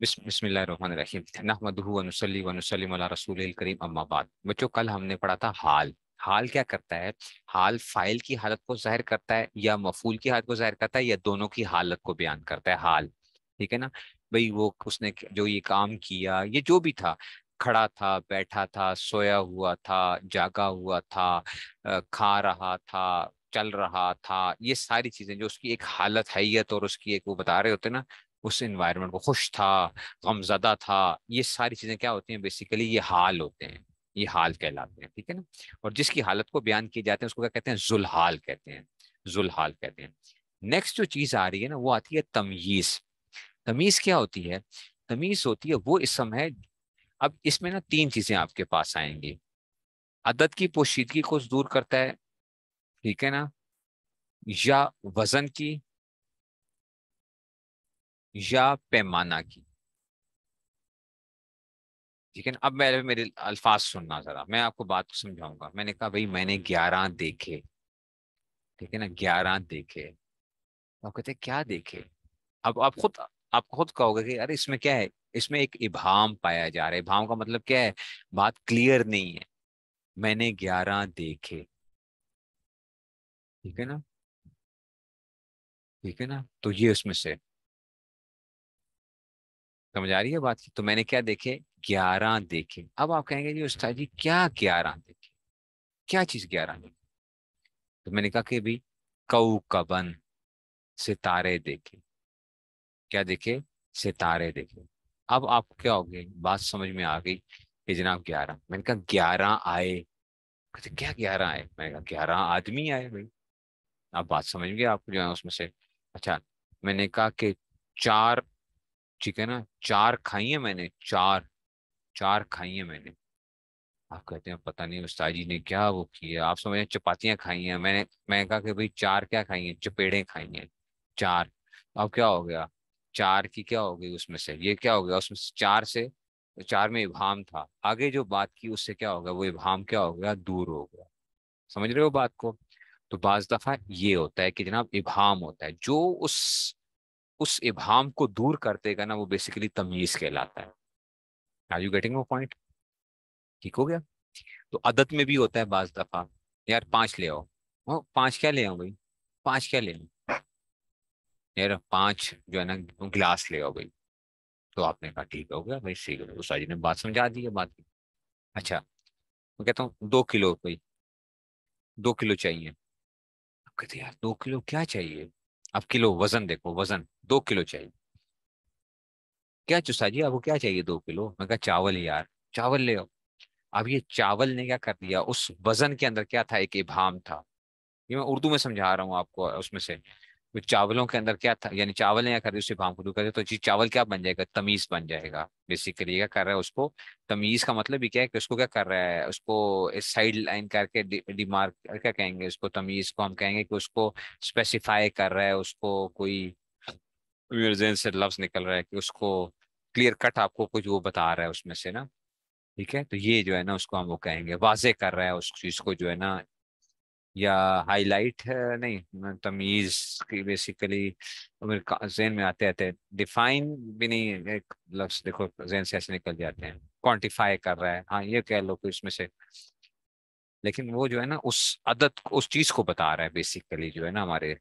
बिस्मिल्लाहिर्रहमानिर्रहीम नहमदहु करीम बच्चों कल हमने पढ़ा था हाल हाल क्या करता है हाल फाइल की हालत को जाहिर करता है या मफूल की हालत को जाहिर करता है या दोनों की हालत को बयान करता है हाल ठीक है ना भाई वो उसने जो ये काम किया ये जो भी था खड़ा था बैठा था सोया हुआ था जागा हुआ था खा रहा था चल रहा था ये सारी चीजें जो उसकी एक हालत हैयत और उसकी एक वो बता रहे होते ना उस एनवायरनमेंट को खुश था गमजदा था ये सारी चीज़ें क्या होती हैं बेसिकली ये हाल होते हैं ये हाल कहलाते हैं ठीक है ना और जिसकी हालत को बयान किए जाते हैं उसको क्या कहते हैं जुलहाल कहते हैं जुलहाल कहते हैं नेक्स्ट जो चीज़ आ रही है ना वो आती है तमीज़ तमीज़ क्या होती है तमीज़ होती है वो इसम है अब इसमें ना तीन चीज़ें आपके पास आएंगी अदद की पोशीदगी को दूर करता है ठीक है ना या वज़न की या पैमाना की ठीक है ना अब मेरे मेरे अल्फाज सुनना जरा मैं आपको बात समझाऊंगा मैंने कहा भाई मैंने ग्यारह देखे ठीक है ना ग्यारह देखे आप कहते क्या देखे अब आप खुद आप खुद कहोगे कि अरे इसमें क्या है इसमें एक इभाम पाया जा रहा है इभाम का मतलब क्या है बात क्लियर नहीं है मैंने ग्यारह देखे ठीक है ना ठीक है ना तो ये उसमें से समझ आ रही है बात की तो मैंने क्या देखे ग्यारह देखे अब आप कहेंगे जी उस्ताद जी क्या ग्यारह देखे क्या चीज ग्यारह देखे तो मैंने कहा कि भी कऊ कबन सितारे देखे क्या देखे सितारे देखे अब आप क्या हो गए बात समझ में आ गई कि जनाब ग्यारह मैंने कहा ग्यारह आए कहते क्या ग्यारह आए मैंने कहा ग्यारह आदमी आए भाई आप बात समझ गए आपको जो है उसमें से अच्छा मैंने कहा कि चार ठीक है ना चार खाई है मैंने चार चार खाई है मैंने आप कहते हैं पता नहीं उस्ताद जी ने क्या वो किया आप समझ चपातियां खाई हैं मैंने मैं कहा कि भाई चार क्या खाई है चपेड़े खाई हैं चार अब क्या हो गया चार की क्या हो गई उसमें से ये क्या हो गया उसमें से चार से चार में इभाम था आगे जो बात की उससे क्या हो गया वो इभाम क्या हो गया दूर हो गया समझ रहे हो बात को तो बाज दफा ये होता है कि जनाब इभाम होता है जो उस उस इबाम को दूर कर देगा ना वो बेसिकली तमीज कहलाता है आर यू गेटिंग पॉइंट ठीक हो गया तो अदत में भी होता है बाज दफा यार पांच ले आओ वो पांच क्या ले आओ भाई पांच क्या ले आओ यार पांच जो है ना गिलास ले आओ भाई तो आपने कहा ठीक हो गया भाई सीख है तो ने बात समझा दी है बात अच्छा मैं कहता हूँ दो किलो भाई दो किलो चाहिए कहते यार दो किलो क्या चाहिए अब किलो वजन देखो वजन दो किलो चाहिए क्या चुस्सा जी आपको क्या चाहिए दो किलो मैं कहा चावल यार चावल ले आओ अब ये चावल ने क्या कर दिया उस वजन के अंदर क्या था एक इभाम था ये मैं उर्दू में समझा रहा हूँ आपको उसमें से वो चावलों के अंदर क्या था यानी चावल या कर उसे भाम खुदू करते तो जी चावल क्या बन जाएगा तमीज बन जाएगा बेसिकली क्या कर रहा है उसको तमीज का मतलब ये क्या है कि उसको क्या कर रहा है उसको साइड लाइन करके डिमार्क क्या कहेंगे उसको तमीज को हम कहेंगे कि उसको स्पेसिफाई कर रहा है उसको कोई से लफ्ज निकल रहा है कि उसको क्लियर कट आपको कुछ वो बता रहा है उसमें से ना ठीक है तो ये जो है ना उसको हम वो कहेंगे वाजे कर रहा है उस चीज़ को जो है ना या हाईलाइट है नहीं तमीज की बेसिकली जेन में आते आते डिफाइन भी नहीं एक लफ्स देखो जेन से ऐसे निकल जाते हैं क्वांटिफाई कर रहा है हाँ ये कह लो कि इसमें से लेकिन वो जो है ना उस आदत उस चीज़ को बता रहा है बेसिकली जो है ना हमारे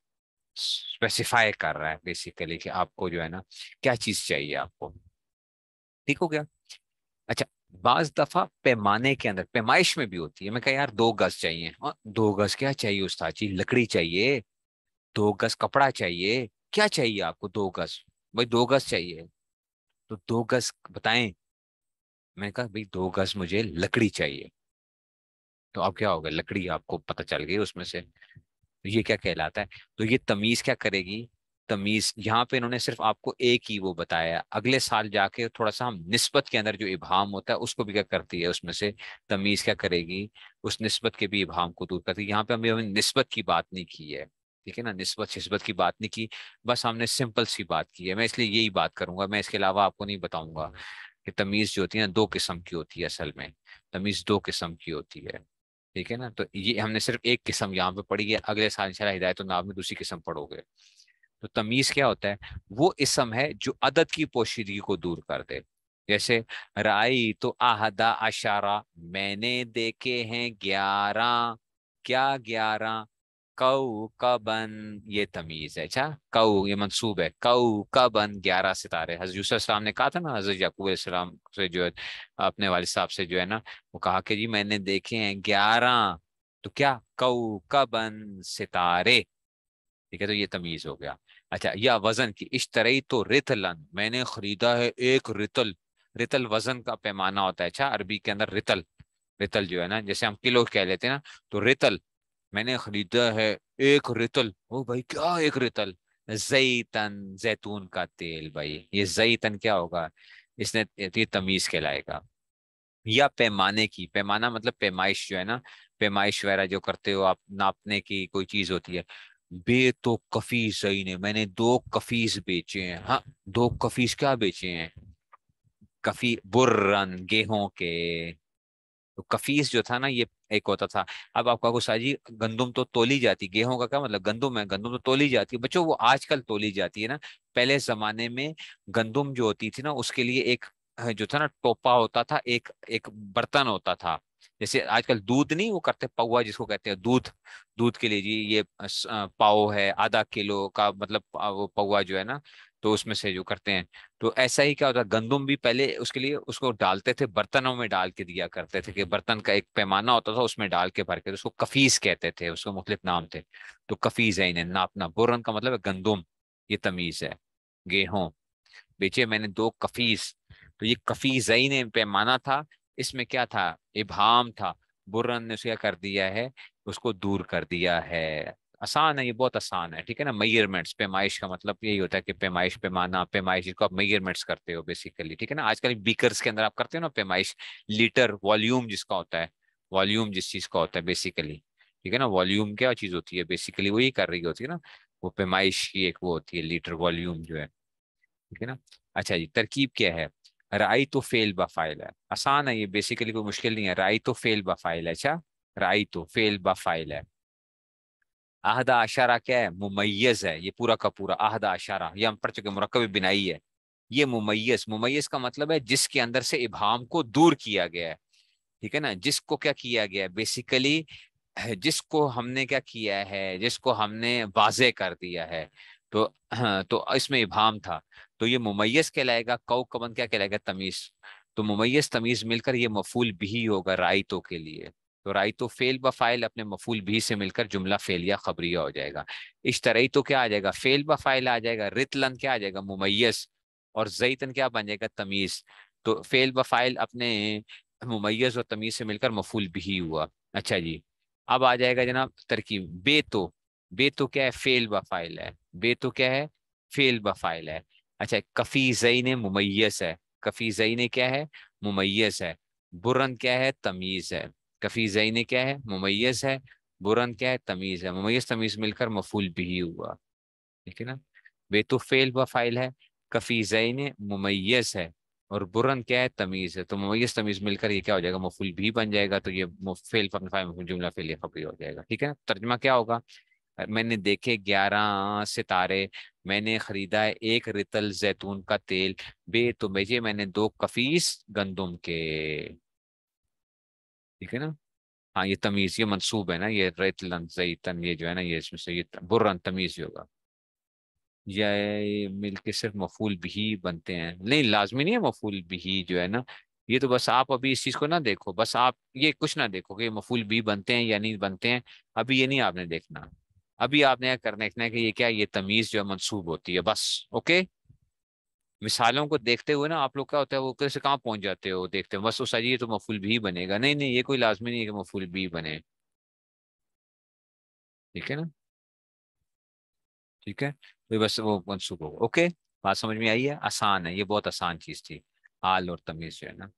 स्पेसिफाई कर रहा है बेसिकली कि आपको जो है ना क्या चीज़ चाहिए आपको ठीक हो गया अच्छा बाज दफा पैमाने के अंदर पैमाइश में भी होती है मैं कह यार दो गज चाहिए और दो गज क्या चाहिए उस्ताद जी लकड़ी चाहिए दो गज कपड़ा चाहिए क्या चाहिए आपको दो गज भाई दो गज चाहिए तो दो गज बताएं मैंने कहा भाई दो गज मुझे लकड़ी चाहिए तो अब क्या होगा लकड़ी आपको पता चल गई उसमें से तो ये क्या कहलाता है तो ये तमीज क्या करेगी तमीज यहाँ पे इन्होंने सिर्फ आपको एक ही वो बताया अगले साल जाके थोड़ा सा हम नस्बत के अंदर जो इबाम होता है उसको भी क्या करती है उसमें से तमीज क्या करेगी उस नस्बत के भी इबाम को दूर करती है यहाँ पे हमें हमने नस्बत की बात नहीं की है ठीक है ना नस्बत शस्बत की बात नहीं की बस हमने सिंपल सी बात की है मैं इसलिए यही बात करूंगा मैं इसके अलावा आपको नहीं बताऊंगा कि तमीज़ जो होती है ना दो किस्म की होती है असल में तमीज़ दो किस्म की होती है ठीक है ना तो ये हमने सिर्फ एक किस्म यहाँ पे पढ़ी है अगले साल इंशाल्लाह हिदायत तो नाब में दूसरी किस्म पढ़ोगे तो तमीज क्या होता है वो इसम है जो अदद की पोशीदगी को दूर कर दे जैसे राई तो आहदा अशारा मैंने देखे हैं ग्यारह क्या ग्यारह कऊ कबन ये तमीज है अच्छा कऊ ये मनसूब है कऊ कबन ग्यारह सितारे हजरत यूसुफ ने कहा था ना हजरत याकूब से जो है अपने वाले साहब से जो है ना वो कहा कि जी मैंने देखे हैं ग्यारह तो क्या कऊ कबन सितारे ठीक है तो ये तमीज हो गया अच्छा या वजन की इस तरह तो रितलन मैंने खरीदा है एक रितल रितल वजन का पैमाना होता है अच्छा अरबी के अंदर रितल रितल जो है ना जैसे हम किलो कह लेते हैं ना तो रितल मैंने खरीदा है एक रितल ओ भाई क्या एक रितल जैतन जैतून का तेल भाई ये जैतन क्या होगा इसने ये तमीज कहलाएगा या पैमाने की पैमाना मतलब पैमाइश जो है ना पैमाइश वगैरह जो करते हो आप नापने की कोई चीज होती है बे तो कफीस सही ने मैंने दो कफीस बेचे हैं हाँ दो कफीस क्या बेचे हैं कफी बुर्रन गेहूं के तो कफीस जो था ना ये एक होता था अब आपका गुस्सा जी गंदुम तो तोली जाती गेहूं का क्या मतलब गंदुम है गंदुम तो तोली जाती है बच्चों वो आजकल तोली जाती है ना पहले जमाने में गंदुम जो होती थी ना उसके लिए एक जो था ना टोपा होता था एक एक बर्तन होता था जैसे आजकल दूध नहीं वो करते पौवा जिसको कहते हैं दूध दूध के लिए जी ये पाओ है आधा किलो का मतलब वो पौवा जो है ना तो उसमें से जो करते हैं तो ऐसा ही क्या होता है गंदुम भी पहले उसके लिए उसको डालते थे बर्तनों में डाल के दिया करते थे कि बर्तन का एक पैमाना होता था उसमें डाल के भर के तो उसको कफीस कहते थे उसको मुख्तलिफ नाम थे तो कफीज है इन्हें नापना बोरन का मतलब है गंदुम ये तमीज है गेहूं बेचे मैंने दो कफीस तो ये कफीजई ने पैमाना था इसमें क्या था इभाम था बुर्रन ने उसे क्या कर दिया है उसको दूर कर दिया है आसान है ये बहुत आसान है ठीक है ना मयरमेंट्स पेमाइश का मतलब यही होता है कि पेमाइश पैमाना पेमाइश जिसको आप मयरमेंट्स करते हो बेसिकली ठीक है ना आजकल बीकर्स के अंदर आप करते हो ना पेमाइश लीटर वॉल्यूम जिसका होता है वॉल्यूम जिस चीज का होता है बेसिकली ठीक है ना वॉल्यूम क्या चीज होती है बेसिकली वही कर रही होती है ना वो पेमाइश की एक वो होती है लीटर वॉल्यूम जो है ठीक है ना अच्छा जी तरकीब क्या है राई तो फेल फाइल है आसान है ये बेसिकली कोई मुश्किल नहीं है राई तो फेल बाफाइल है अच्छा राई तो फेल बाफाइल है आहदा अशारा क्या है मुमैस है ये पूरा का पूरा आहदा अशारा यह हम पढ़ चुके मरकब बिनाई है ये मुमैस मुमैस का मतलब है जिसके अंदर से इबाम को दूर किया गया है ठीक है ना जिसको क्या किया गया है बेसिकली जिसको हमने क्या किया है जिसको हमने वाजे कर दिया है तो तो इसमें इबाम था तो ये मुमैस कहलाएगा कौ कमन क्या कहलाएगा तमीज तो मुमैस तमीज मिलकर ये मफूल भी होगा रायतों के लिए तो रायतो फेल ब फाइल अपने मफूल भी से मिलकर जुमला फेल या खबरिया हो जाएगा इस तरह तो क्या आ जाएगा फेल बफाइल आ जाएगा रितलन क्या आ जाएगा मुमैस और जईतन क्या बन जाएगा तमीज तो फेल बफाइल अपने मुमैस और तमीज से मिलकर मफूल भी हुआ अच्छा जी अब आ जाएगा जनाब तरकीब बे तो बे तो क्या है फेल बफाइल है बे तो क्या है फेल बफाइल है अच्छा कफ़ी जैन मुमैस है कफ़ी जैन क्या है मुमैस है बुरन क्या है तमीज़ है कफ़ी जैन क्या है मुमैस है बुरन क्या है तमीज़ है मुमैस तमीज़ मिलकर मफूल भी हुआ ठीक है ना बेतु व फाइल है कफ़ी जैन मुमैस है और बुरन क्या है तमीज़ है तो मुमैस तमीज़ मिलकर ये क्या हो जाएगा मफूल भी बन जाएगा तो ये फेल जुमला फेल खबरी हो जाएगा ठीक है ना तर्जमा क्या होगा मैंने देखे ग्यारह सितारे मैंने खरीदा है एक रितल जैतून का तेल बे तो भेजे मैंने दो कफीस गंदुम के ठीक है ना हाँ ये तमीज ये मनसूब है ना ये रेतलन जैतन ये जो है ना ये इसमें से ये बुर तमीज होगा यह मिल के सिर्फ मफूल भी बनते हैं नहीं लाजमी नहीं है मफूल भी जो है ना ये तो बस आप अभी इस चीज़ को ना देखो बस आप ये कुछ ना देखो कि मफूल भी बनते हैं या नहीं बनते हैं अभी ये नहीं आपने देखना अभी आपने क्या करना है कि ये क्या ये तमीज़ जो है मनसूब होती है बस ओके मिसालों को देखते हुए ना आप लोग क्या होता है वो कैसे कहाँ पहुंच जाते हो देखते हो बस उस तो मफूल भी बनेगा नहीं नहीं ये कोई लाजमी नहीं है कि मफूल भी बने ठीक है ना ठीक है तो बस वो मनसूब होगा ओके बात समझ में आई है आसान है ये बहुत आसान चीज़ थी हाल और तमीज़ जो है ना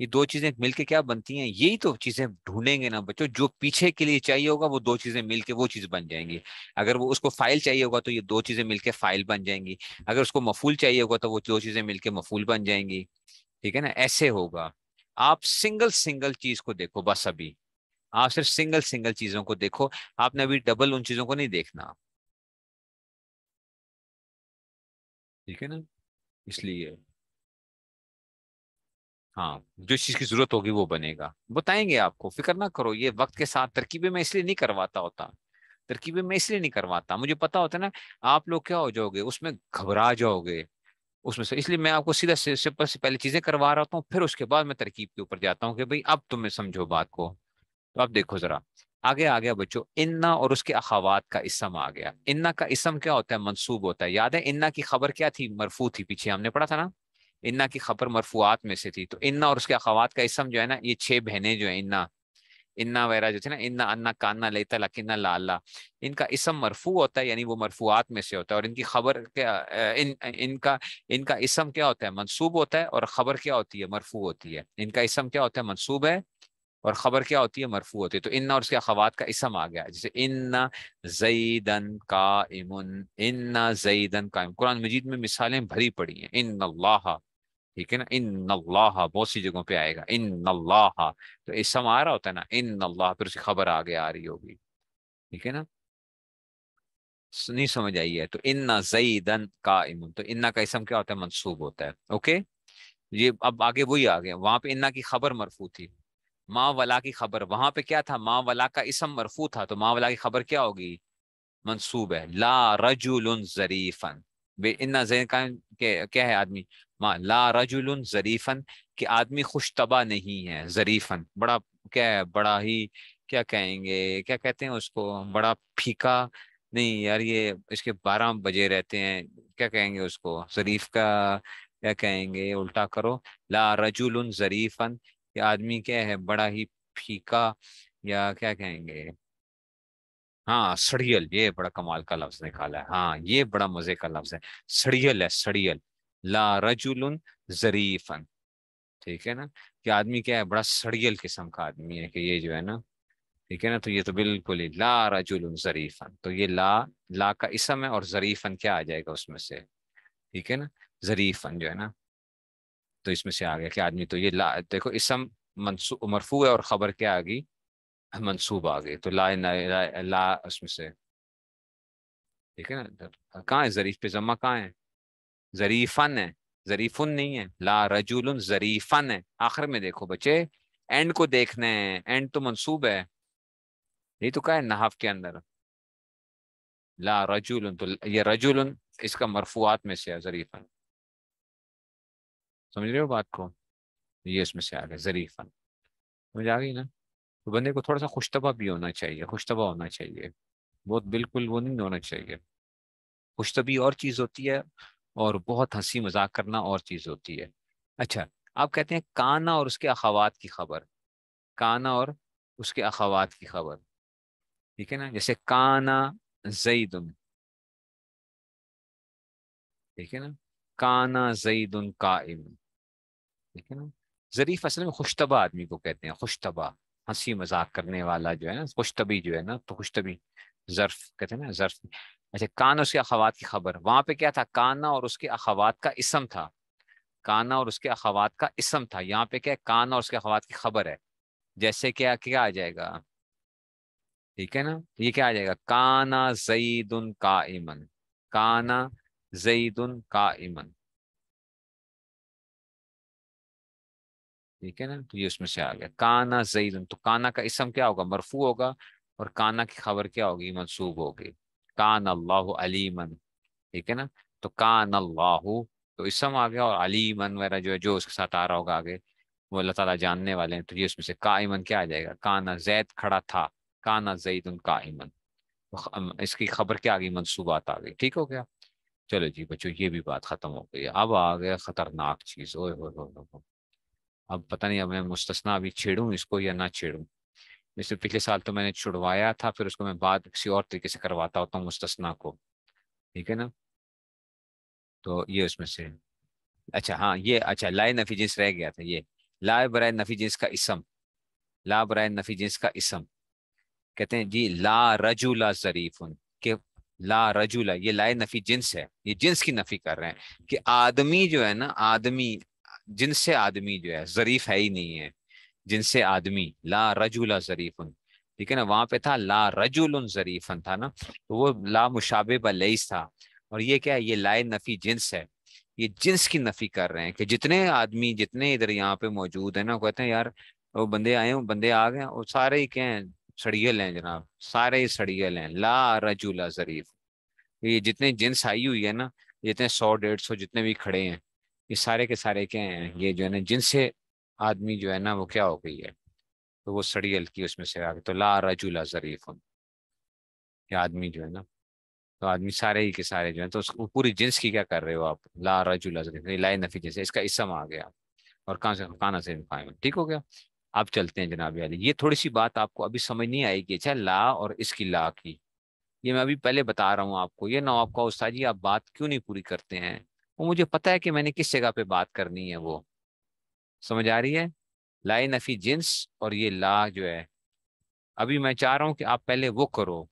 ये दो चीजें मिलके क्या बनती हैं यही तो चीजें ढूंढेंगे ना बच्चों जो पीछे के लिए चाहिए होगा वो दो चीजें मिलके वो चीज बन जाएंगी अगर वो उसको फाइल चाहिए होगा तो ये दो चीजें मिलके फाइल बन जाएंगी अगर उसको मफूल चाहिए होगा तो वो दो चीजें मिलके मफूल बन जाएंगी ठीक है ना ऐसे होगा आप सिंगल सिंगल चीज को देखो बस अभी आप सिर्फ सिंगल सिंगल चीजों को देखो आपने अभी डबल उन चीजों को नहीं देखना ठीक है ना इसलिए हाँ जो चीज की जरूरत होगी वो बनेगा बताएंगे आपको फिक्र ना करो ये वक्त के साथ तरकीबें मैं इसलिए नहीं करवाता होता तरकीबें मैं इसलिए नहीं करवाता मुझे पता होता ना आप लोग क्या हो जाओगे उसमें घबरा जाओगे उसमें से इसलिए मैं आपको सीधा से, से, से पहले चीजें करवा रहा हूँ फिर उसके बाद मैं तरकीब के ऊपर जाता हूँ कि भाई अब तुम्हें समझो बात को तो आप देखो जरा आगे आ गया बच्चों इन्ना और उसके अखावात का इसम आ गया इन्ना का इसम क्या होता है मनसूब होता है याद है इन्ना की खबर क्या थी मरफू थी पीछे हमने पढ़ा था ना इन्ना की खबर मरफूआत में से थी तो इन्ना और उसके अखवात का इसम जो है ना ये छह बहनें जो है इन्ना इन्ना वगैरह जो थे ना इन्ना अन्ना काना लेता लकिन्ना लाला इनका इसम मरफू होता है यानी वो मरफूआत में से होता है और इनकी खबर क्या इन इनका इनका इसम क्या होता है मनसूब होता है और खबर क्या होती है मरफू होती है इनका इसम क्या होता है मनसूब है और खबर क्या होती है मरफू होती है तो इन्ना और उसके अखवात का इसम आ गया जैसे इन्ना जईदन का इमुन इन्ना जईदन का इम कुरान मजीद में मिसालें भरी पड़ी हैं इन ठीक है ना इन अल्लाह बहुत सी जगहों पे आएगा इन अल्लाह तो इसम आ रहा होता है ना इन अल्लाह फिर उसकी खबर आगे आ रही होगी ठीक है ना नहीं समझ आई है तो इन्ना जईदन का इमन तो इन्ना का इसम क्या होता है मनसूब होता है ओके ये अब आगे वही आ गया वहां पे इन्ना की खबर मरफू थी माँ वला की खबर वहां पे क्या था माँ वला का इसम मरफू था तो माँ वला की खबर क्या होगी मनसूब है ला रजुल जरीफन बे इन्ना जैन का क्या है आदमी मान ला रजुल जरीफन कि आदमी खुशतबा नहीं है जरीफन बड़ा क्या है बड़ा ही क्या कहेंगे क्या कहते हैं उसको बड़ा फीका नहीं यार ये इसके बारह बजे रहते हैं क्या कहेंगे उसको जरीफ का क्या कहेंगे उल्टा करो ला रजुल जरीफन ये आदमी क्या है बड़ा ही फीका या क्या कहेंगे हाँ सड़ियल ये बड़ा कमाल का लफ्ज निकाला है हाँ ये बड़ा मजे का लफ्ज है सड़ियल है सड़ियल ला रजुल जरीफन ठीक है ना कि आदमी क्या है बड़ा सड़ियल किस्म का आदमी है कि ये जो है ना ठीक है ना तो ये तो बिल्कुल ही ला रजुल जरीफन तो ये ला ला का इसम है और जरीफन क्या आ जाएगा उसमें से ठीक है ना जरीफन जो है ना तो इसमें से आ गया कि आदमी तो ये ला देखो इसम मनसू मरफू है और खबर क्या आ गई मनसूब आ गई तो ला ला, ला, ला उसमें से ठीक है ना तो कहाँ है जरीफ पे जमा कहाँ है जरीफन है जरीफुन नहीं है ला रजुल जरीफन है आखिर में देखो बच्चे एंड को देखने है एंड तो मनसूब है ये तो क्या है नहाफ के अंदर ला रजुल तो ये रजुल इसका मरफुआत में से है जरीफन समझ रहे हो बात को ये इसमें से आ गया जरीफन समझ आ गई ना तो बंदे को थोड़ा सा खुशतबा भी होना चाहिए खुशतबा होना चाहिए बहुत बिल्कुल वो नहीं होना चाहिए खुशतबी और चीज़ होती है और बहुत हंसी मजाक करना और चीज़ होती है अच्छा आप कहते हैं काना और उसके अखवात की खबर काना और उसके अखवात की खबर ठीक है ना जैसे काना जईदन ठीक है ना काना जईदन काम ठीक है ना जरीफ असल में खुशतबा आदमी को कहते हैं खुशतबा हंसी मजाक करने वाला जो है ना खुशतबी जो है ना तो खुशतबी जर्फ कहते हैं ना जर्फ अच्छा कान उसके अखवात की खबर वहां पे क्या था काना और उसके अखवात का इसम था काना और उसके अखवात का इसम था यहाँ पे क्या है काना और उसके अखवात की खबर है जैसे क्या क्या आ जाएगा ठीक है ना ये क्या आ जाएगा काना उन का इमन काना उन का इमन ठीक है ना तो ये उसमें से आ गया काना उन तो काना का इसम क्या होगा मरफू होगा और काना की खबर क्या होगी मनसूब होगी कान अल्लाह अलीमन ठीक है ना तो कान अल्लाह तो इसम आ गया और अलीमन वगैरह जो है जो उसके साथ आ रहा होगा आगे वो अल्लाह ताला जानने वाले हैं तो ये उसमें से कायमन क्या आ जाएगा काना जैद खड़ा था काना जैद उन कायमन इसकी खबर क्या आ गई मनसूबात आ गई ठीक हो गया चलो जी बच्चों ये भी बात ख़त्म हो गई अब आ गया ख़तरनाक चीज़ ओ हो अब पता नहीं अब मैं मुस्तना अभी छेड़ूँ इसको या ना छेड़ूँ जैसे पिछले साल तो मैंने छुड़वाया था फिर उसको मैं बाद किसी और तरीके से करवाता होता हूँ मुस्तना को ठीक है ना तो ये उसमें से अच्छा हाँ ये अच्छा लाए नफी जिन्स रह गया था ये ला बरा नफी जिन्स का इसम ला बरा नफी जिन्स का इसम कहते हैं जी ला रजुला उन के ला रजुला ये लाए नफी जिन्स है ये जिन्स की नफी कर रहे हैं कि आदमी जो है ना आदमी जिनसे आदमी जो है जरीफ है ही नहीं है जिनसे आदमी ला रजुला जरीफन ठीक है ना वहां पे था ला रजुल जरीफन था ना तो वो ला मुशाबे बलईस था और ये क्या है ये लाए नफी जिन्स है ये जिन्स की नफी कर रहे हैं कि जितने आदमी जितने इधर यहाँ पे मौजूद है ना कहते हैं यार वो बंदे आए हो बंदे आ गए और सारे ही क्या सड़ियल हैं जनाब सारे ही सड़ियल हैं ला रजुला जरीफ ये जितने जिन्स आई हुई है ना जितने सौ डेढ़ सौ जितने भी खड़े हैं ये सारे के सारे क्या हैं ये जो है ना जिनसे आदमी जो है ना वो क्या हो गई है तो वो सड़ी हल्की उसमें से आ गई तो ला रजुला जरीफ ये आदमी जो है ना तो आदमी सारे ही के सारे जो है तो उसको पूरी जिन्स की क्या कर रहे हो आप ला रजुला जरीफ लाए नफी जैसे इसका इसम आ गया और कहाँ से काना से इनफाइम ठीक हो गया आप चलते हैं जनाब अली ये थोड़ी सी बात आपको अभी समझ नहीं आएगी अच्छा ला और इसकी ला की ये मैं अभी पहले बता रहा हूँ आपको ये ना आपका उस्ताद जी आप बात क्यों नहीं पूरी करते हैं वो मुझे पता है कि मैंने किस जगह पे बात करनी है वो समझ आ रही है ला नफ़ी जिन्स और ये ला जो है अभी मैं चाह रहा हूँ कि आप पहले वो करो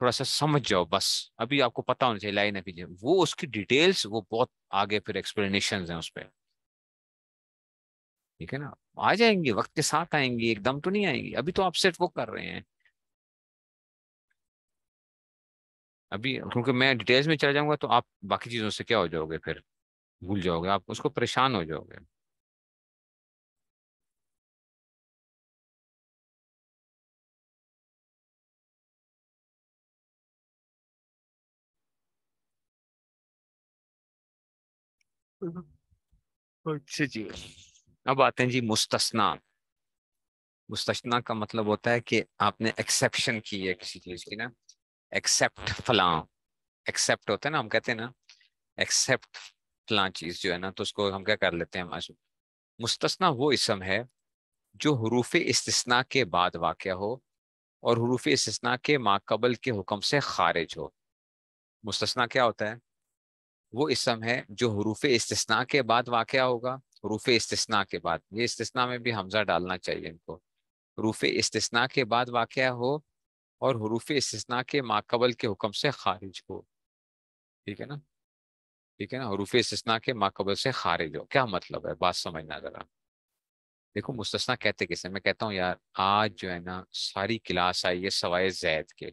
थोड़ा सा समझ जाओ बस अभी आपको पता होना चाहिए लाइन नफ़ी जिन्स वो उसकी डिटेल्स वो बहुत आगे फिर एक्सप्लेनेशन हैं उस पर ठीक है ना आ जाएंगे वक्त के साथ आएंगी एकदम तो नहीं आएंगी अभी तो आप सिर्फ वो कर रहे हैं अभी क्योंकि मैं डिटेल्स में चला जाऊंगा तो आप बाकी चीज़ों से क्या हो जाओगे फिर भूल जाओगे आप उसको परेशान हो जाओगे अच्छा जी अब आते हैं जी मुस्तना मुस्तना का मतलब होता है कि आपने एक्सेप्शन की है किसी चीज की ना एक्सेप्ट फला एक्सेप्ट होता है ना हम कहते हैं ना एक्सेप्ट फला चीज जो है ना तो उसको हम क्या कर लेते हैं मुस्तना वो इसम है जो हरूफ इसना के बाद वाक़ हो और हरूफ इसना के माकबल के हुक्म से खारिज हो मुस्तना क्या होता है वो इसम है जो हरूफ इस्तना के बाद वाक़ होगा हरूफ इस्तना के बाद ये इस्तना में भी हमजा डालना चाहिए इनको हरूफ इस्तना के बाद वाक़ हो और हरूफ इस्तना के माकबल के हुक्म से खारिज हो ठीक है ना ठीक है ना हरूफ इस्तना के माकबल से खारिज हो क्या मतलब है बात समझना ज़रा देखो मुस्तना कहते किसे मैं कहता हूँ यार आज जो है ना सारी क्लास आई है सवाए जैद के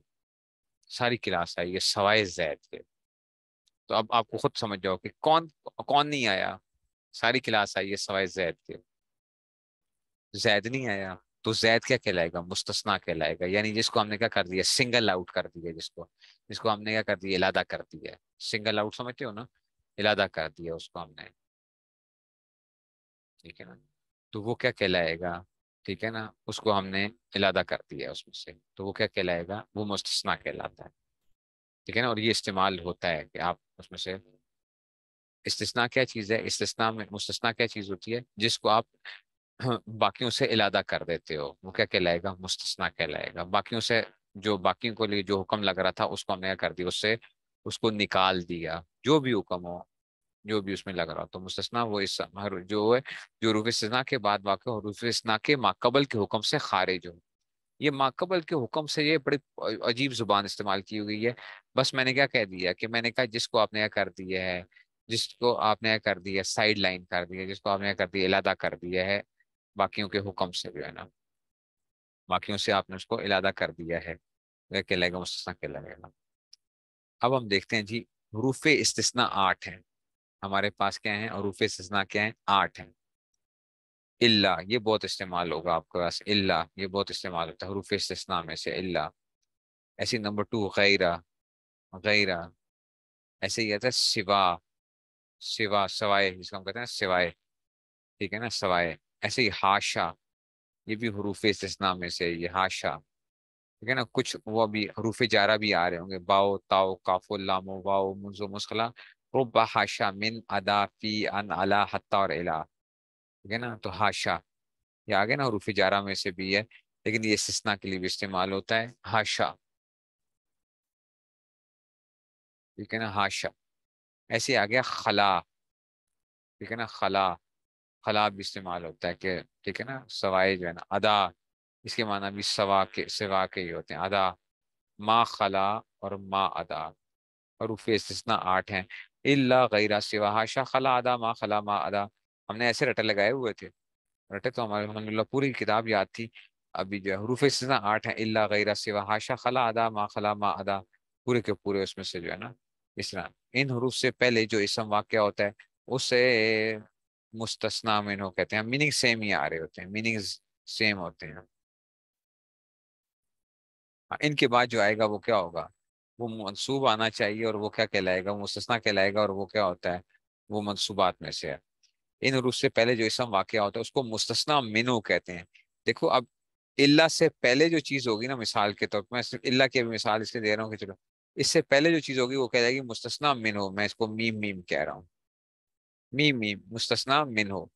सारी क्लास आई है सवाए जैद के तो अब आपको खुद समझ जाओ कि कौन कौन नहीं आया सारी क्लास आई है सवाई जैद के जैद नहीं आया तो जैद क्या कहलाएगा मुस्तना कहलाएगा यानी जिसको हमने क्या कर दिया सिंगल आउट कर दिया जिसको जिसको हमने क्या कर दिया इलादा कर दिया सिंगल आउट समझते हो ना इलादा कर दिया उसको हमने ठीक है ना तो वो क्या कहलाएगा ठीक है ना उसको हमने इलादा कर दिया उसमें से तो वो क्या कहलाएगा वो मुस्तना कहलाता है ठीक है ना और ये इस्तेमाल होता है कि आप उसमें से इस्तना क्या चीज़ है इस्तना में मुस्तना क्या चीज़ होती है जिसको आप बाकी से इलादा कर देते हो वो क्या कहलाएगा मुस्तना कहलाएगा बाकी से जो बाकियों को लिए जो हुक्म लग रहा था उसको हमने कर दिया उससे उसको निकाल दिया जो भी हुक्म हो जो भी उसमें लग रहा हो तो मुस्तना वो इस जो है जो रूफ के बाद हो रूफ के माकबल के हुक्म से खारिज हो ये माकबल के हुक्म से ये बड़ी अजीब जुबान इस्तेमाल की हुई है बस मैंने क्या कह दिया कि मैंने कहा जिसको आपने यह कर दिया है जिसको आपने यह कर दिया साइड लाइन कर दिया जिसको आपने कर दिया इलादा कर दिया है बाकियों के हुक्म से जो है ना बाकियों से आपने उसको इलादा कर दिया है लगेगा अब हम देखते हैं जी रूफ़ इस्तना आठ हैं हमारे पास क्या है और रूफ इस्तना क्या है आठ हैं इल्ला ये बहुत इस्तेमाल होगा आपके पास इल्ला ये बहुत इस्तेमाल होता है हरूफ इस्तना में से इल्ला ऐसे नंबर टू गैरा गैरा ऐसे ही आता है सिवा सिवा सवाए जिसको हम कहते हैं सिवाए ठीक है ना सवाए ऐसे ही हाशा ये भी हरूफ इस्तना में से ये हाशा ठीक है ना कुछ वो भी हरूफ जारा भी आ रहे होंगे बाओ ताओ काफो लामो वाओ मुंजो मुस्खला रुबा हाशा मिन अदा फी अन अला हत्ता और इला ठीक है ना तो हाशा ये आ गया ना रूफी जारा में से भी है लेकिन ये सिस्ना के लिए भी इस्तेमाल होता है हाशा ठीक है ना हाशा ऐसे आ गया खला ठीक है ना खला खला भी इस्तेमाल होता है कि ठीक है ना सवाए जो है ना अदा इसके माना भी सवा के सिवा के ही होते हैं अदा मा खला और मा अदा और इस आठ हैं इल्ला गैरा सिवा हाशा खला अदा मा खला मा अदा हमने ऐसे रटे लगाए हुए थे रटे तो हमारे अलहमदिल्ला पूरी किताब याद थी अभी जो है हरूफ इसना आठ है अल्ला गैरा सिवा हाशा खला अदा मा खला मा अदा पूरे के पूरे उसमें से जो है ना इस इन हरूफ से पहले जो इसम वाक्य होता है उसे मुस्तना मिन कहते हैं मीनिंग सेम ही आ रहे होते हैं मीनिंग सेम होते हैं हाँ, इनके बाद जो आएगा वो क्या होगा वो मनसूब आना चाहिए और वो क्या कहलाएगा मुस्तना कहलाएगा और वो क्या होता है वो मनसूबात में से है इन और उससे पहले जो इसम वाक़ होता है उसको मुस्तना मिनो कहते हैं देखो अब इल्ला से पहले जो चीज़ होगी ना मिसाल के तौर पर मैं सिर्फ इल्ला की मिसाल इसलिए दे रहा हूँ कि चलो इससे पहले जो चीज़ होगी वो कह जाएगी मुस्तना मिनो मैं इसको मीम मीम कह रहा हूँ मीम मीम मुस्तना मिनो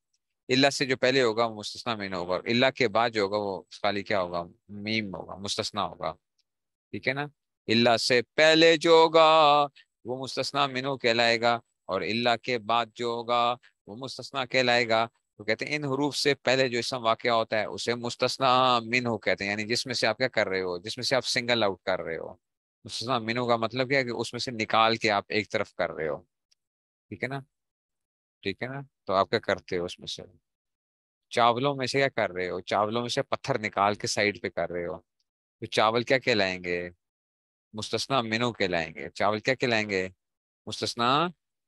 इल्ला से जो पहले होगा वो मुस्तना मिन होगा और इल्ला के बाद जो होगा वो खाली क्या होगा मीम होगा मुस्तना होगा ठीक है ना इल्ला से पहले जो होगा वो मुस्तना मिनो कहलाएगा और इल्ला के बाद जो होगा वो मुस्तना कहलाएगा तो कहते हैं इन हरूफ से पहले जो इसम वाक़ होता है उसे मुस्तना मिन हो कहते हैं यानी जिसमें से आप क्या कर रहे हो जिसमें से आप सिंगल आउट कर रहे हो मुस्तना मिन का मतलब क्या है कि उसमें से निकाल के आप एक तरफ कर रहे हो ठीक है ना ठीक है ना तो आप क्या करते हो उसमें से चावलों में से क्या कर रहे हो चावलों में से पत्थर निकाल के साइड पे कर रहे हो तो चावल क्या कहलाएंगे मुस्तना मिनो कहलाएंगे चावल क्या कहलाएंगे मुस्तना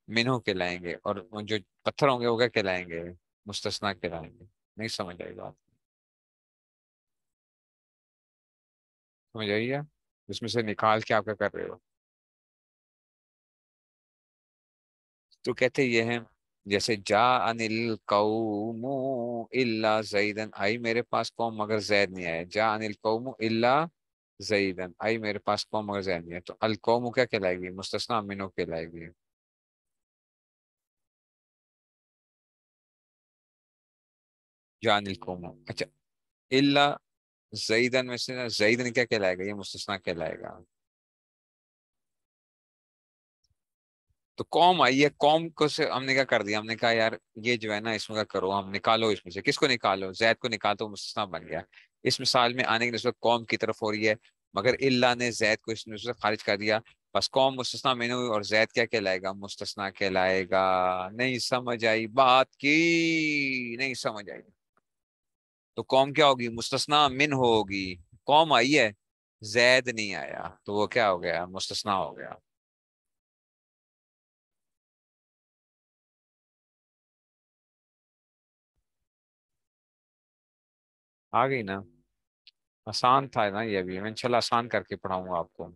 के लाएंगे और जो पत्थर होंगे वो क्या कहलाएंगे मुस्तना लाएंगे नहीं समझ आएगा बात समझ आई है इसमें से निकाल के आप क्या कर रहे हो तो कहते ये हैं जैसे जा अनिल कौमो इल्ला जईदन आई मेरे पास कौम मगर जैद नहीं आया जा अनिल कौमो इल्ला जईदन आई मेरे पास कौम मगर जैद नहीं आया तो अल कौमू क्या कहलाएगी मुस्तना मिनो कहलाएगी जान कोमा अच्छा इल्ला जईदन में से ना जईदन क्या कहलाएगा ये मुस्तना कहलाएगा तो कौम आई है कौम को से हमने क्या कर दिया हमने कहा यार ये जो है ना इसमें क्या करो हम निकालो इसमें से किसको निकालो जैद को निकालो तो मुस्तना बन गया इस मिसाल में आने की नस्बत कौम की तरफ हो रही है मगर इल्ला ने जैद को इस नस्बत खारिज कर दिया बस कौम मुस्तना मैंने हुई और जैद क्या कहलाएगा मुस्तना कहलाएगा नहीं समझ आई बात की नहीं समझ आई तो कौम क्या होगी मुस्तना मिन होगी कौम आई है जैद नहीं आया तो वो क्या हो गया मुस्तना हो गया आ गई ना आसान था ना ये भी मैं चल आसान करके पढ़ाऊंगा आपको